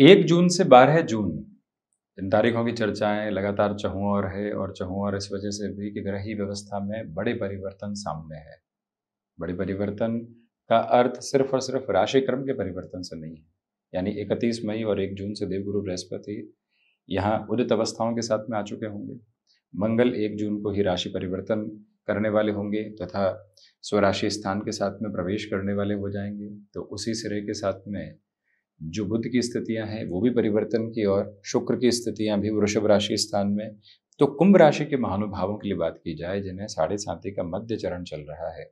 एक जून से बारह जून इन तारीखों की चर्चाएं लगातार चहुआ और है और चहुआ और इस वजह से भी कि ग्रही व्यवस्था में बड़े परिवर्तन सामने है बड़े परिवर्तन का अर्थ सिर्फ और सिर्फ राशि क्रम के परिवर्तन से नहीं है यानी इकतीस मई और एक जून से देवगुरु बृहस्पति यहाँ उदित अवस्थाओं के साथ में आ चुके होंगे मंगल एक जून को ही राशि परिवर्तन करने वाले होंगे तथा स्वराशि स्थान के साथ में प्रवेश करने वाले हो जाएंगे तो उसी सिरे के साथ में जो बुद्ध की स्थितियां हैं वो भी परिवर्तन की और शुक्र की स्थितियां भी वृषभ राशि स्थान में तो कुंभ राशि के महानुभावों के लिए बात की जाए जिन्हें साढ़े साथी का मध्य चरण चल रहा है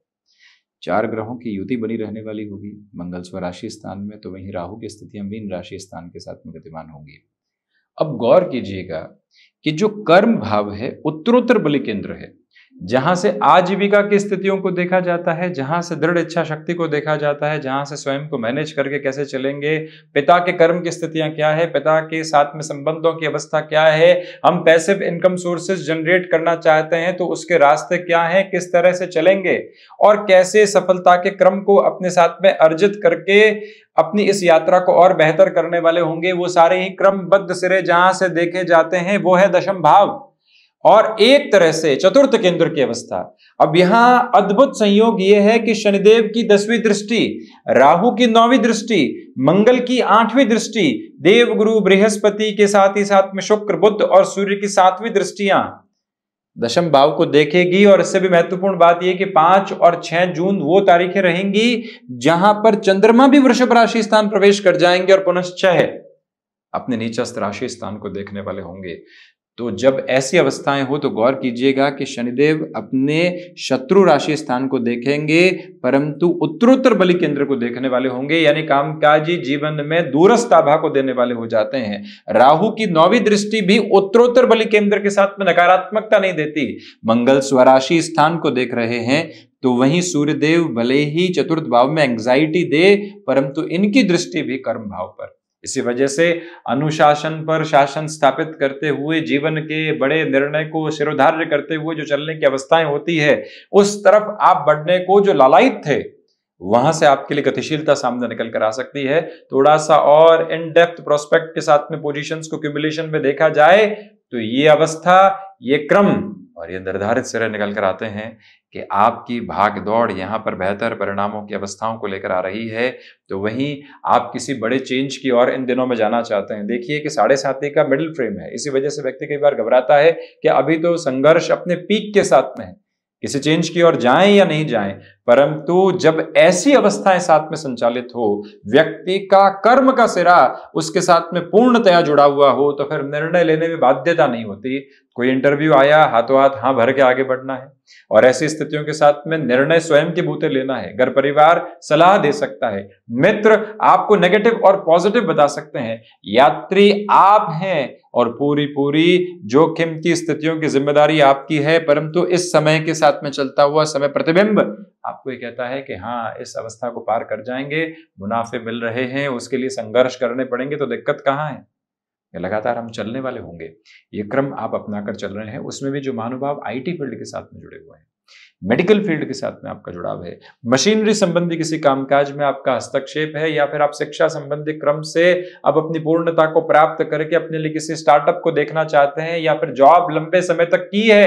चार ग्रहों की युति बनी रहने वाली होगी मंगल स्वराशि स्थान में तो वहीं राहु की स्थितियां मीन राशि स्थान के साथ में गतिमान होंगी अब गौर कीजिएगा कि जो कर्म भाव है उत्तरोत्तर बलि केंद्र है जहां से आजीविका की स्थितियों को देखा जाता है जहां से दृढ़ इच्छा शक्ति को देखा जाता है जहां से स्वयं को मैनेज करके कैसे चलेंगे पिता के कर्म की स्थितियां क्या है पिता के साथ में संबंधों की अवस्था क्या है हम पैसिव इनकम सोर्सेज जनरेट करना चाहते हैं तो उसके रास्ते क्या हैं किस तरह से चलेंगे और कैसे सफलता के क्रम को अपने साथ में अर्जित करके अपनी इस यात्रा को और बेहतर करने वाले होंगे वो सारे ही क्रमबद्ध सिरे जहां से देखे जाते हैं वो है दशम भाव और एक तरह से चतुर्थ केंद्र की अवस्था अब यहां अद्भुत संयोग यह है कि शनिदेव की दसवीं दृष्टि राहु की नौवीं दृष्टि मंगल की आठवीं दृष्टि देव गुरु बृहस्पति के साथ ही साथ में शुक्र बुद्ध और सूर्य की सातवीं दृष्टियां दशम भाव को देखेगी और इससे भी महत्वपूर्ण बात यह कि पांच और छह जून वो तारीखें रहेंगी जहां पर चंद्रमा भी वृषभ राशि स्थान प्रवेश कर जाएंगे और पुनश्चय अपने नीचस्थ राशि स्थान को देखने वाले होंगे तो जब ऐसी अवस्थाएं हो तो गौर कीजिएगा कि शनिदेव अपने शत्रु राशि स्थान को देखेंगे परंतु उत्तरोत्तर बलि केंद्र को देखने वाले होंगे यानी कामकाजी जीवन में दूरस्थ आभा को देने वाले हो जाते हैं राहु की नौवीं दृष्टि भी उत्तरोत्तर बलि केंद्र के साथ में नकारात्मकता नहीं देती मंगल स्वराशि स्थान को देख रहे हैं तो वहीं सूर्यदेव भले ही चतुर्थ भाव में एंग्जाइटी दे परंतु इनकी दृष्टि भी कर्म भाव पर इसी वजह से अनुशासन पर शासन स्थापित करते हुए जीवन के बड़े निर्णय को शिरोधार्य करते हुए जो चलने की अवस्थाएं होती है उस तरफ आप बढ़ने को जो लालायित थे वहां से आपके लिए गतिशीलता सामने निकल कर आ सकती है थोड़ा सा और इन डेप्थ प्रोस्पेक्ट के साथ में पोजीशंस को क्यूमुलेशन में देखा जाए तो ये अवस्था ये क्रम और ये निर्धारित सिरे निकल कर आते हैं कि आपकी भाग दौड़ यहाँ पर बेहतर परिणामों की अवस्थाओं को लेकर आ रही है तो वहीं आप किसी बड़े चेंज की ओर इन दिनों में जाना चाहते हैं देखिए कि साढ़े साथी का मिडिल फ्रेम है इसी वजह से व्यक्ति कई बार घबराता है कि अभी तो संघर्ष अपने पीक के साथ में है किसी चेंज की ओर जाएं या नहीं जाएं परंतु जब ऐसी अवस्थाएं साथ में संचालित हो व्यक्ति का कर्म का सिरा उसके साथ में पूर्णतया जुड़ा हुआ हो तो फिर निर्णय लेने में बाध्यता नहीं होती कोई इंटरव्यू आया हाथों हाथ हाँ भर के आगे बढ़ना है और ऐसी स्थितियों के साथ में निर्णय स्वयं के बूते लेना है घर परिवार सलाह दे सकता है मित्र आपको नेगेटिव और पॉजिटिव बता सकते हैं यात्री आप हैं और पूरी पूरी जोखिम की स्थितियों की जिम्मेदारी आपकी है परंतु इस समय के साथ में चलता हुआ समय प्रतिबिंब आपको ये कहता है कि हाँ इस अवस्था को पार कर जाएंगे मुनाफे मिल रहे हैं उसके लिए संघर्ष करने पड़ेंगे तो दिक्कत कहाँ है लगातार हम चलने वाले होंगे ये क्रम आप अपना कर चल रहे हैं उसमें भी जो महानुभाव आईटी फील्ड के साथ में जुड़े हुए हैं मेडिकल फील्ड के साथ में आपका जुड़ाव है मशीनरी संबंधी किसी कामकाज में आपका हस्तक्षेप है या फिर आप शिक्षा संबंधी क्रम से अब अपनी पूर्णता को प्राप्त करके अपने लिए किसी स्टार्टअप को देखना चाहते हैं या फिर जॉब लंबे समय तक की है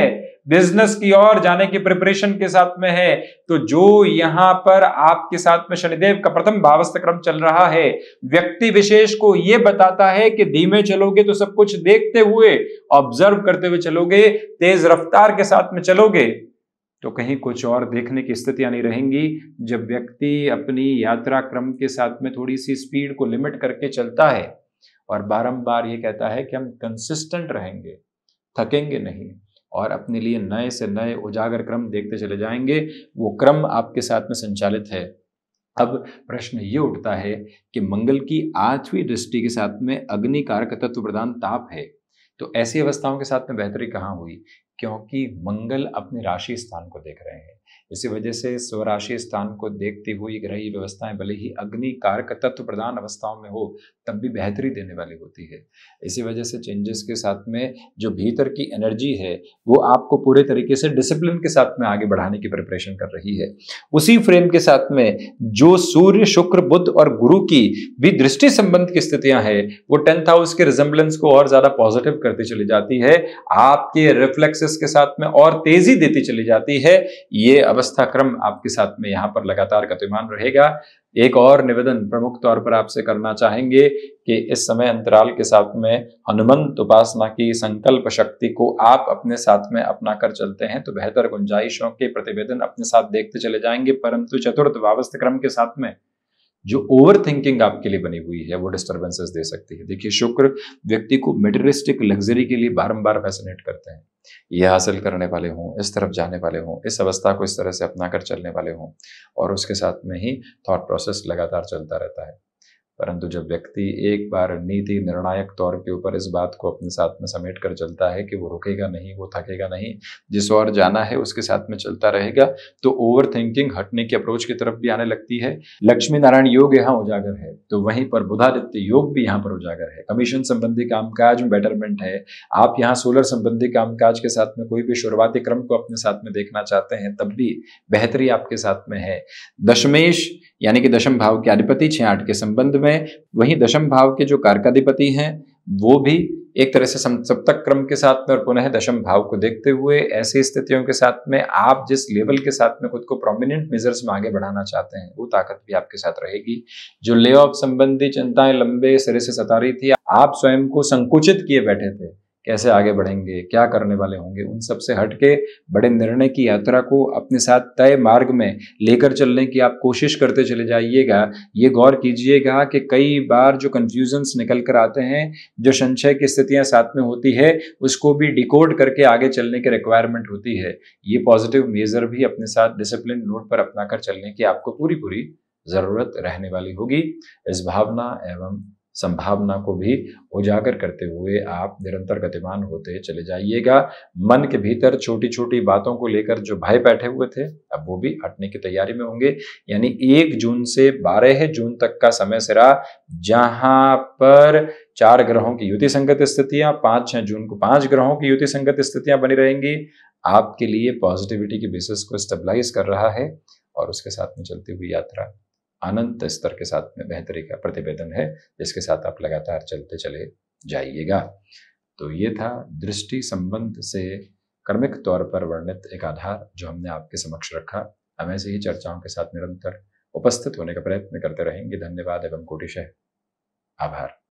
बिजनेस की ओर जाने की प्रिपरेशन के साथ में है तो जो यहाँ पर आपके साथ में शनिदेव का प्रथम भावस्थ क्रम चल रहा है व्यक्ति विशेष को यह बताता है कि धीमे चलोगे तो सब कुछ देखते हुए ऑब्जर्व करते हुए चलोगे तेज रफ्तार के साथ में चलोगे तो कहीं कुछ और देखने की स्थितियां नहीं रहेंगी जब व्यक्ति अपनी यात्रा क्रम के साथ में थोड़ी सी स्पीड को लिमिट करके चलता है और बारंबार ये कहता है कि हम कंसिस्टेंट रहेंगे थकेंगे नहीं और अपने लिए नए से नए उजागर क्रम देखते चले जाएंगे वो क्रम आपके साथ में संचालित है अब प्रश्न ये उठता है कि मंगल की आठवीं दृष्टि के साथ में अग्नि कारक तत्व प्रदान ताप है तो ऐसी अवस्थाओं के साथ में बेहतरी कहाँ हुई क्योंकि मंगल अपने राशि स्थान को देख रहे हैं इसी वजह से स्वराशि स्थान को देखते हुए ग्रही व्यवस्थाएं भले ही अग्नि कारक तत्व प्रधान अवस्थाओं में हो तब भी बेहतरी देने वाली होती है इसी वजह से चेंजेस के साथ में जो भीतर की एनर्जी है वो आपको पूरे तरीके से डिसिप्लिन के साथ में आगे बढ़ाने की प्रिपरेशन कर रही है उसी फ्रेम के साथ में जो सूर्य शुक्र बुद्ध और गुरु की भी दृष्टि संबंध की स्थितियां हैं वो टेंथ हाउस के रिजेम्बलेंस को और ज्यादा पॉजिटिव करती चली जाती है आपके रिफ्लेक्सेस के साथ में और तेजी देती चली जाती है ये अवस्था क्रम आपके साथ में यहाँ पर लगातार गतिमान रहेगा एक और निवेदन प्रमुख तौर पर आपसे करना चाहेंगे कि इस समय अंतराल के साथ में हनुमंत उपासना की संकल्प शक्ति को आप अपने साथ में अपना कर चलते हैं तो बेहतर गुंजाइशों के प्रतिवेदन अपने साथ देखते चले जाएंगे परंतु चतुर्थ वावस्थ क्रम के साथ में जो ओवर थिंकिंग आपके लिए बनी हुई है वो डिस्टर्बेंसेस दे सकती है देखिए शुक्र व्यक्ति को मेटेरिस्टिक लग्जरी के लिए बारंबार फैसिनेट करते हैं ये हासिल करने वाले हों इस तरफ जाने वाले हों इस अवस्था को इस तरह से अपना कर चलने वाले हों और उसके साथ में ही थॉट प्रोसेस लगातार चलता रहता है परंतु जब व्यक्ति एक बार नीति निर्णायक तौर के ऊपर इस बात को अपने साथ में समेट कर चलता है कि वो रुकेगा नहीं वो थकेगा नहीं जिस और जाना है उसके साथ में चलता रहेगा तो ओवर थिंकिंग हटने की अप्रोच की तरफ भी आने लगती है लक्ष्मी नारायण योग यहाँ उजागर है तो वहीं पर बुधादित्य योग भी यहाँ पर उजागर है कमीशन संबंधी कामकाज में बेटरमेंट है आप यहाँ सोलर संबंधी कामकाज के साथ में कोई भी शुरुआती क्रम को अपने साथ में देखना चाहते हैं तब भी बेहतरी आपके साथ में है दशमेश यानी कि दशम भाव के अधिपति छे आठ के संबंध में में वही दशम भाव के जो कारकाधिपति हैं वो भी एक तरह से सप्तक क्रम के साथ में और पुनः दशम भाव को देखते हुए ऐसी स्थितियों के साथ में आप जिस लेवल के साथ में खुद को प्रोमिनेंट मेजर्स में आगे बढ़ाना चाहते हैं वो ताकत भी आपके साथ रहेगी जो ले ऑफ संबंधी चिंताएं लंबे सिरे से सता रही थी आप स्वयं को संकुचित किए बैठे थे कैसे आगे बढ़ेंगे क्या करने वाले होंगे उन सब से हट के बड़े निर्णय की यात्रा को अपने साथ तय मार्ग में लेकर चलने की आप कोशिश करते चले जाइएगा ये गौर कीजिएगा कि कई बार जो कन्फ्यूजन्स निकल कर आते हैं जो संशय की स्थितियाँ साथ में होती है उसको भी डिकोड करके आगे चलने की रिक्वायरमेंट होती है ये पॉजिटिव मेजर भी अपने साथ डिसिप्लिन नोट पर अपना कर चलने की आपको पूरी पूरी ज़रूरत रहने वाली होगी इस भावना एवं संभावना को भी उजागर करते हुए आप निरंतर गतिमान होते चले जाइएगा मन के भीतर छोटी छोटी बातों को लेकर जो भय बैठे हुए थे अब वो भी हटने की तैयारी में होंगे यानी एक जून से बारह जून तक का समय सिरा जहां पर चार ग्रहों की युति संगत स्थितियां पाँच छह जून को पांच ग्रहों की युति संगत स्थितियां बनी रहेंगी आपके लिए पॉजिटिविटी के बेसिस को स्टेबलाइज कर रहा है और उसके साथ में चलती हुई यात्रा अनंत स्तर के साथ में बेहतरी का प्रतिवेदन है जिसके साथ आप लगातार चलते चले जाइएगा तो ये था दृष्टि संबंध से कर्मिक तौर पर वर्णित एक आधार जो हमने आपके समक्ष रखा हम ऐसे ही चर्चाओं के साथ निरंतर उपस्थित होने का प्रयत्न करते रहेंगे धन्यवाद एवं कोटिशह आभार